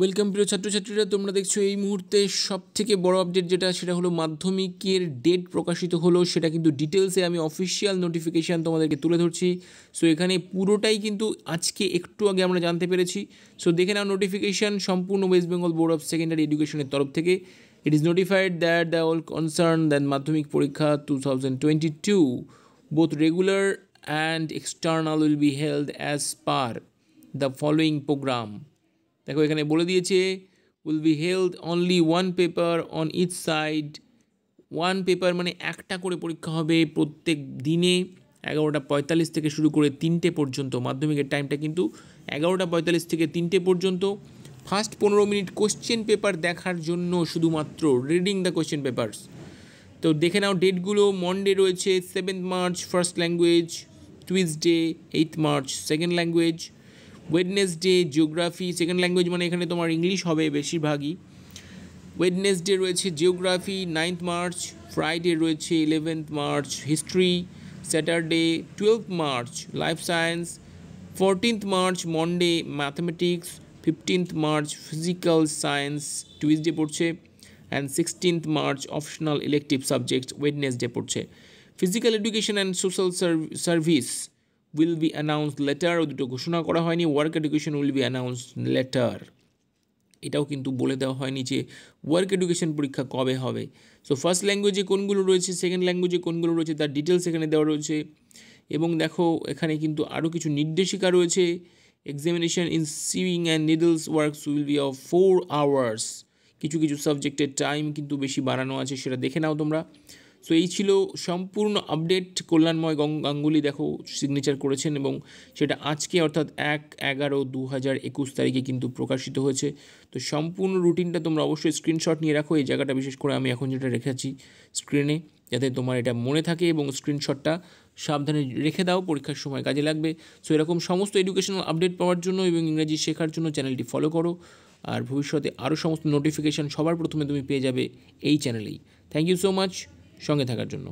welcome প্রিয় ছাত্রছাত্রীরা তোমরা দেখছো এই মুহূর্তে সব থেকে বড় আপডেট যেটা সেটা হলো মাধ্যমিকের ডেট প্রকাশিত হলো সেটা কিন্তু ডিটেলসে আমি অফিসিয়াল নোটিফিকেশান তোমাদেরকে তুলে ধরছি সো এখানে পুরোটাই কিন্তু আজকে একটু আগে আমরা জানতে পেরেছি সো দেখে নাও নোটিফিকেশান সম্পূর্ণ West Bengal board of secondary এডুকেশনের তরফ থেকে it is notified that the all concern than Madhyamik Pariksha two thousand twenty two both regular and external will be held as per the following programme দেখো এখানে বলে দিয়েছে will be held only one paper on each side one paper মানে একটা করে পরীক্ষা হবে প্রত্যেক দিনে এগারোটা পঁয়তাল্লিশ থেকে শুরু করে তিনটে পর্যন্ত মাধ্যমিকের টাইমটা কিন্তু এগারোটা পঁয়তাল্লিশ থেকে তিনটে পর্যন্ত ফার্স্ট পনেরো মিনিট কোশ্চেন পেপার দেখার জন্য শুধুমাত্র রিডিং দ্য কোশ্চেন পেপার্স তো দেখে নাও ডেটগুলো মন্ডে রয়েছে seventh March first language Tuesday eighth March second language Wednesday geography second language মানে এখানে তোমার ইংলিশ হবে বেশিরভাগই ওয়েডনেসডে রয়েছে জিওগ্রাফি নাইন্থ মার্চ ফ্রাইডে রয়েছে eleventh March history Saturday twelve March life science fourteenth March Monday mathematics fifteenth March physical science day পড়ছে and sixteenth March optional elective subjects Wednesday পড়ছে physical education and social service will be announce later ও দুটো ঘোষণা করা হয়নি work education will be announce later এটাও কিন্তু বলে দেওয়া হয়নি যে ওয়ার্ক এডুকেশন পরীক্ষা কবে হবে সো ফার্স্ট ল্যাঙ্গুয়েজে কোনগুলো রয়েছে সেকেন্ড ল্যাঙ্গুয়েজে কোনগুলো রয়েছে তার ডিটেলস এখানে দেওয়া রয়েছে এবং দেখো এখানে কিন্তু আরও কিছু নির্দেশিকা রয়েছে examination in sewing and needles works will be of four hours কিছু কিছু সাবজেক্টের টাইম কিন্তু বেশি বাড়ানো আছে সেটা দেখে নাও তোমরা সো এই ছিল সম্পূর্ণ আপডেট কল্যাণময় গাঙ্গুলি দেখো সিগনেচার করেছেন এবং সেটা আজকে অর্থাৎ এক এগারো দু হাজার একুশ তারিখে কিন্তু প্রকাশিত হয়েছে তো সম্পূর্ণ রুটিনটা তোমরা অবশ্যই স্ক্রিনশট নিয়ে রাখো এই জায়গাটা বিশেষ করে আমি এখন যেটা রেখেছি স্ক্রিনে যাতে তোমার এটা মনে থাকে এবং স্ক্রিনশটটা সাবধানে রেখে দাও পরীক্ষার সময় কাজে লাগবে সো এরকম সমস্ত এডুকেশনাল আপডেট পাওয়ার জন্য এবং ইংরাজি শেখার জন্য চ্যানেলটি ফলো করো আর ভবিষ্যতে আরও সমস্ত নোটিফিকেশান সবার প্রথমে তুমি পেয়ে যাবে এই চ্যানেলেই থ্যাংক ইউ সো মাচ সঙ্গে থাকার জন্য